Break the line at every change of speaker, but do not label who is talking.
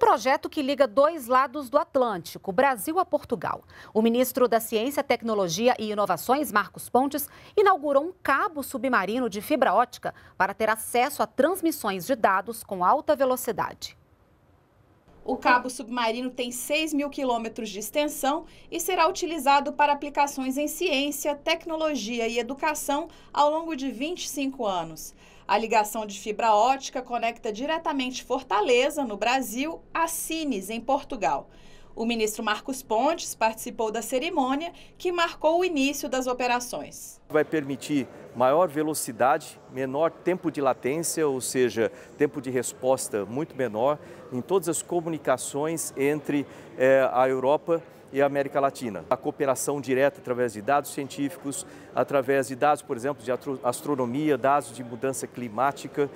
projeto que liga dois lados do Atlântico, Brasil a Portugal. O ministro da Ciência, Tecnologia e Inovações, Marcos Pontes, inaugurou um cabo submarino de fibra ótica para ter acesso a transmissões de dados com alta velocidade.
O cabo submarino tem 6 mil quilômetros de
extensão e será
utilizado para aplicações em ciência, tecnologia e educação ao longo de 25 anos. A ligação de fibra ótica conecta diretamente Fortaleza, no Brasil, a Sines, em Portugal. O ministro Marcos Pontes participou da cerimônia que marcou o início das operações.
Vai permitir maior velocidade, menor tempo de latência, ou seja, tempo de resposta muito menor em todas as comunicações entre eh, a Europa e a América Latina. A cooperação direta através de dados científicos, através de dados, por exemplo, de astronomia, dados de mudança climática.